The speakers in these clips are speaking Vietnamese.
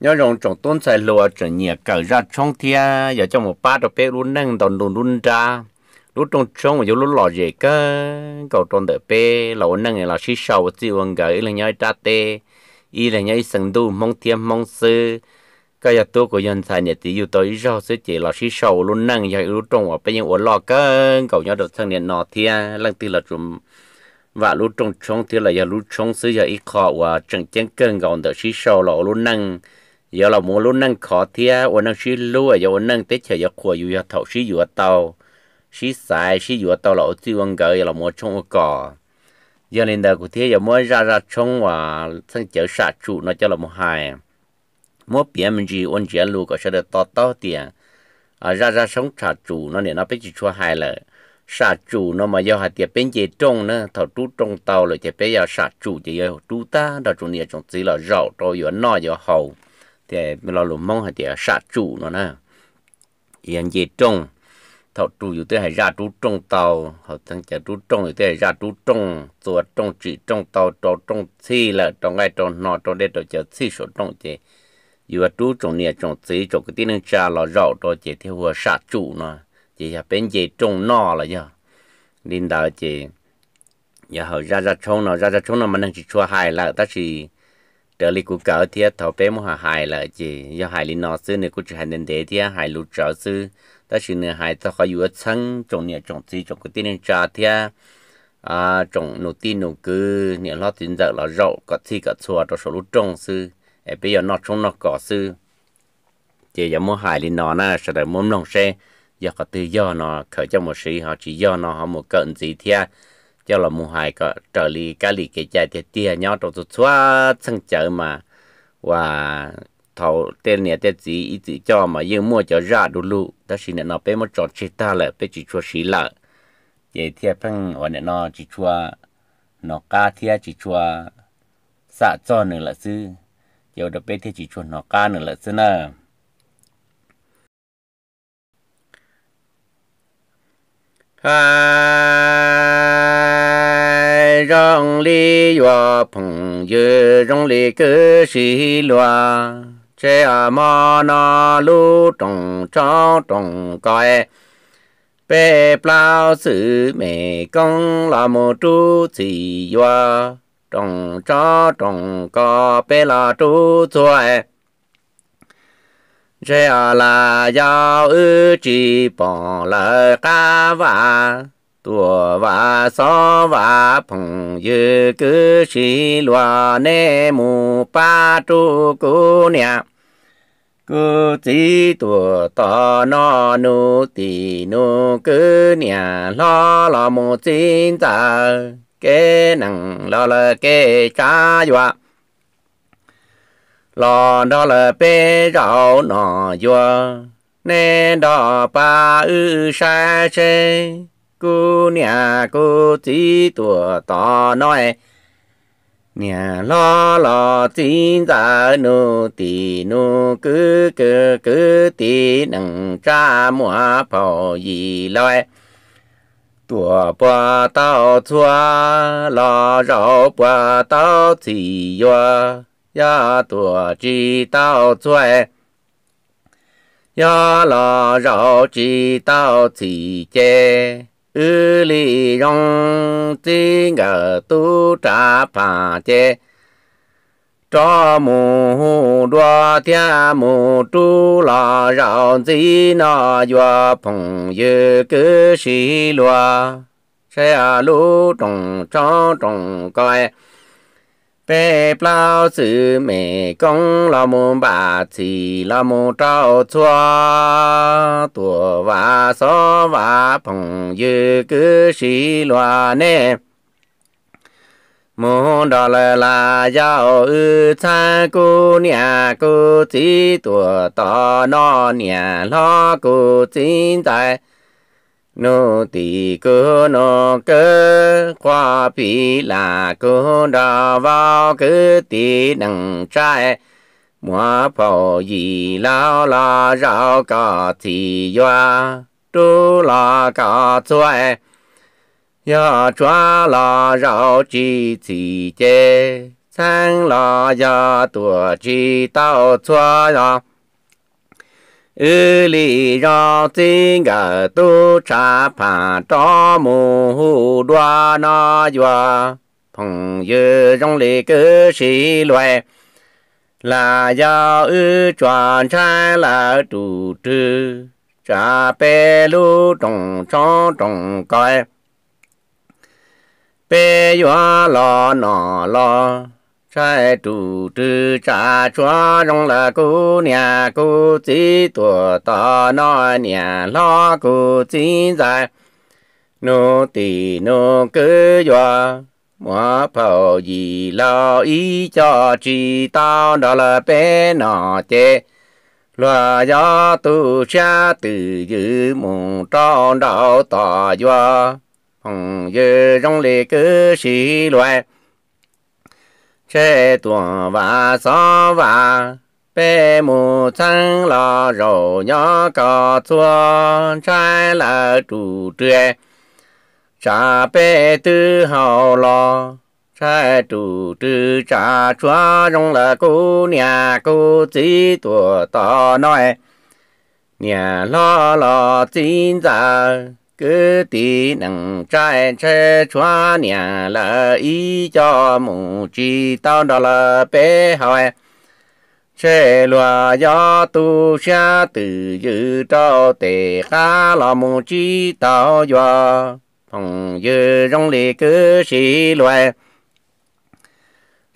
nhớ rằng trong tuần sai lùa trở nhà cờ ra trong thia giờ trong một ba đầu bé luôn nâng đòn luôn luôn ra lúc trong trong mà lúc lò gì cơ cậu trong đợt bé lò nâng là xí sầu tiêu ông gửi là nhớ ra tê ý là nhớ sừng đu mong thiêm mong sư cái giờ tôi của dân sai nhẹ tí yêu tới rau sẽ chỉ là xí sầu luôn nâng giờ lúc trong ở bên những lò cơ cậu nhớ được thân nhẹ nọ thia lần tư là chúng và lúc trong trong thì là giờ lúc trong sư giờ ít khó và chẳng chẳng cơn gọn đợt xí sầu lò luôn nâng giờ là muốn luôn năng khó thia ôn năng xí lúa giờ ôn năng tết chờ giờ khua dù giờ thầu xí dù tàu xí xài xí dù tàu là chỉ ôn gỡ giờ là muốn trông cỏ giờ lên đời của thia giờ muốn ra ra trông và sang chợ xả trụ nó cho là một hài muốn biển mình gì ôn chén lúa có sẽ được to to tiền à ra ra sống xả trụ nó để nó biết chỉ chua hài là xả trụ nó mà giờ hạt tiệp bên chế trông nữa thầu trú trông tàu rồi thì bây giờ xả trụ thì giờ trú ta đó trụ này trông chỉ là rậu rồi giờ no giờ hầu thì lo lụm mong hay thì sát chủ nó nè hiện giờ trông thầu chủ yếu thế hay ra trú trong tàu họ thằng chả trú trong yếu thế hay ra trú trong tua trong chỉ trong tàu trò trong thi là trong ngay trong nọ trong đây trong chợ thi số trong chỉ yếu trú trong nhà trong thi trong cái tiếng cha là rõ trong chỉ theo vừa sát chủ nó chỉ là bên gì trong nọ là nhá linh đó chỉ giờ họ ra ra trong nó ra ra trong nó mình đang chỉ cho hài là ta chỉ trở lại của cỡ thì thầu bé mua hài là chỉ do hài lên nó xưa nữa cũng chỉ hài nên để thì hài lụt trở xưa ta chỉ nên hài ta khỏi vừa sân trồng nhà trồng gì trồng cái tiền trả thì à trồng nụ tin nụ cứ nhà lo tiền giờ là rậu có gì có chùa đó số lụt trồng xưa em bây giờ nó trồng nó có xưa chỉ giờ mua hài lên nó na sẽ để muốn lòng xe giờ có tự do nó khởi cho một sĩ họ chỉ do nó họ một cận gì thì cho là mua hài có trở lì cá lì cái chạy thì tia nhau trong số xóa sang chợ mà và thầu tên này tên gì ít chỉ cho mà yêu mua cho ra đủ lụ đó xin nó bé một trò chơi ta là bé chỉ chua xí lợ vậy thì phăng ở nè nó chỉ chua nó cá thì chỉ chua xạ cho nữa là sư giờ đó bé thì chỉ chua nó cá nữa là sư nè ha 上里月朋友中里个西罗，这阿玛那路中中中盖，被老师美工那么多子月，中中中个被那多做。这阿拉要二级帮了干娃。tua và so và phong dư cứ sĩ loa nê mu pa tru cô nha cứ chỉ tua to nó nu tì nu cứ nha lo lo mu chín ta kê nặng lo là kê cha dọa lo đó là bê rau nọ dọa nè đó pa ư sa chê cô nhà cô chỉ tuổi to nói nhà lo lo chín giờ nô tì nô cứ cứ cứ tì nâng cha mua phò gì loi tuổi bò tao chua lo rau bò tao chỉ yo ya tuổi chỉ tao chua ya lo rau chỉ tao chỉ chê ư li rong ti ngờ tu trả phà chê cho mù đua thia mù tu lò rào gì nọ dùa phồng dư cứ xì lùa xe lũ trồng cho trồng coi tế bao sư mẹ công là môn bà chỉ là môn trao chua tùa và so và phòng như cứ sĩ loa nè môn đó là là giao ư cha cô nhà cô chỉ tùa tỏ nó nhà lo cô chính tại nô tỳ cơ nô cơ qua phi là cơ đà vào cơ tỳ đằng trai mua phò gì lao la rau cả thì doa tu la cả chuai ya chua la rau chi thì chê sang la ya tua chi tao chua ư lì do tinh ở tu cha phà cho mù hù đoa nó dùa phòng dư trong lì cứ sĩ loài là do ư tròn trai là chủ trư cha bê lu trồng cho trồng coi bê dọa lo nọ lo trái chủ trừ trả cho lòng là cô nhà cô chỉ tuổi to nó nhà lo cô chỉ dài nô tỳ nô cứ dọa mua phao gì lo ý cho chỉ tao đó là bé nọ chê loa gió tu xa từ giữ mùng tròn đạo tỏ dọa hồng dư rong lệ cứ xì loài chế tuồng và gió và bê mù trăng lò rổ nhỏ cò chua trái là chủ tre trà bê tư hào lò trái chủ tư trà chúa trong là cô nhà cô chỉ tuổi to nói nhà lo lo chín giờ cứ tí nặng trai che chóa nhà là ý cho mù chi tao đó là bé hỏi che loa gió tu xa từ dự cho tề khá là mù chi tao gió phòng dự rong lì cứ xì loài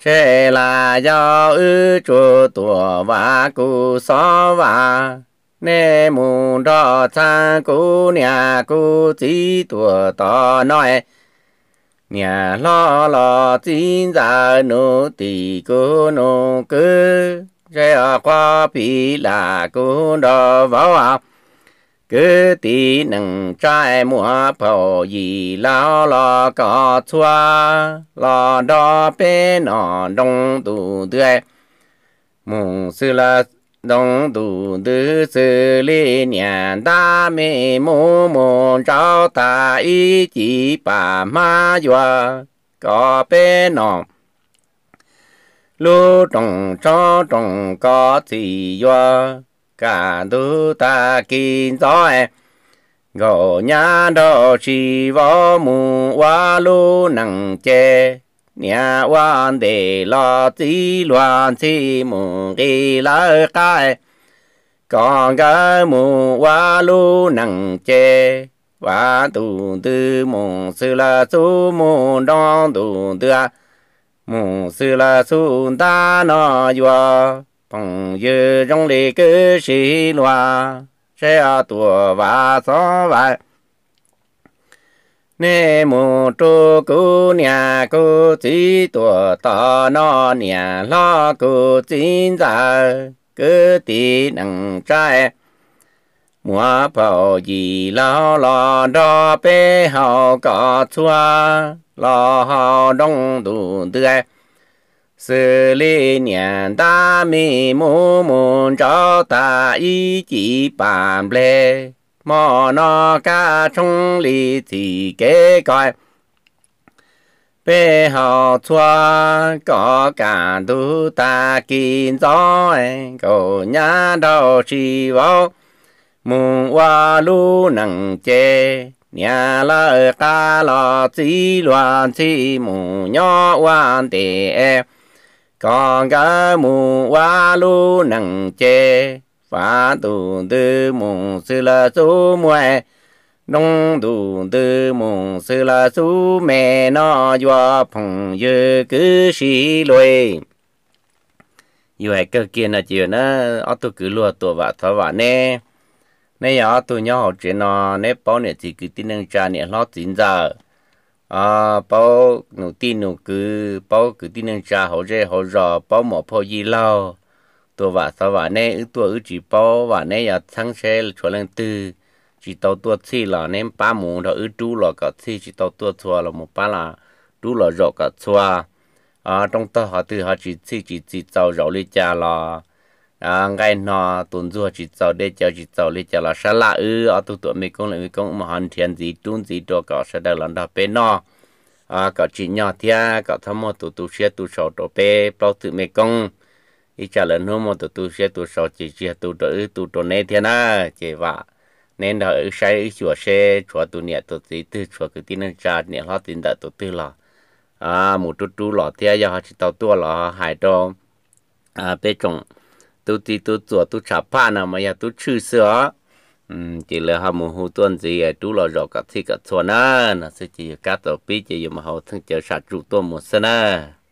che là gió ư chùa tùa và cụ xó và nè mù đó cha cô nhà cô chỉ tuổi to nói nhà lo dạ lo chín giờ nô tì cô nô cứ ra qua bị là cô đó vào à cứ tí nâng trai mua phổ gì lao lo có chua lo đó bên nọ đông tù tươi mùng xưa là đông đủ tư sư lê nhàn đa mê mô mô trao ta ý chỉ bà ma dọa có bê nọ lô trồng cho trồng có chỉ cả đu ta kinh gió em nhà đó chỉ võ mù hoa lô nặng chè nhà quan để lo chỉ loan chỉ mù kỳ lỡ cái còn cái mù qua lu nặng chê và tu tư mù là su mù đo tu tư mù là su ta nó yo phong dư trong lì cứ sĩ loa sẽ tua và xó vài nê mù trô cú nhà cú chí tùa tò nò nhà lo cú chín giả cứ tí nặng trai mùa bảo gì lo lo đo bê hào có chua lo hào đông đủ tươi sư lý nhàn ta mi mù mù cho ta ý chỉ bàn lề mò nó ca trong lì thì kế coi bê họ chua có cả đủ ta kín gió cổ nhà đầu chỉ vô mù hoa lu nặng chê nhà lỡ ca lọ chỉ loạn chỉ mù nhỏ hoàn tệ e. còn cái mù hoa lu nặng chê phá tù tư mùng sư la số mùa nông tù tư mùng sư la số mẹ nó do phòng dư cứ xí lôi dù ai cơ kia là chuyện đó ở tu cứ lùa tù vạ thọ vạ nè nay ở tu nhau học chuyện nó nếp bao nè thì cứ tin năng cha nè lo tin giờ à bao nụ tin nụ cứ bao cứ tin năng cha hậu dễ hậu giờ bao mỏ phô gì lâu ตัวว่าสว่าแน่ตัวอือจีปอว่าแน่อย่าทั้งเชลชวนเรื่องตือจีตัวตัวที่หล่อเน้นป้าหมูเราอือดูหล่อกับที่จีตัวตัวชัวเราหมูป้าละดูหล่อหยอกกับชัวอ่าตรงต่อหาตือหาจีที่จีจีเจ้าหยอกลิจาละอ่าไงนอตุนจัวจีเจ้าเดเจ้าจีเจ้าลิจาละสละอือเอาตัวตัวมีกงเลยมีกงมหันเทียนจีตุนจีตัวก็แสดงหลังดาเป็นนออ่าก็จีนยอดเทียก็ทั้งหมดตัวตัวเชียตัวชอตัวเป้เปล่าตัวมีกง ít trả lời nó một tụi tôi sẽ tụi sợ chỉ chỉ tụi đỡ tụi đỡ nè thế na chỉ vạ nên đó ở sai ở chùa xe chùa tụi nè tụi tí tư chùa cứ tin cha nè lo tin đã tụi tư lo à một chút chút lo thế giờ chỉ tao tua lo hai đó à bê chồng tụi tí tụi chùa tụi chả pa nào mà giờ tụi chư ừm chỉ là họ muốn hút tuần gì à chú lo rõ cả thi cả chùa na nó sẽ chỉ cá tàu pi chỉ mà họ thằng chờ sạch chủ tuần một sân na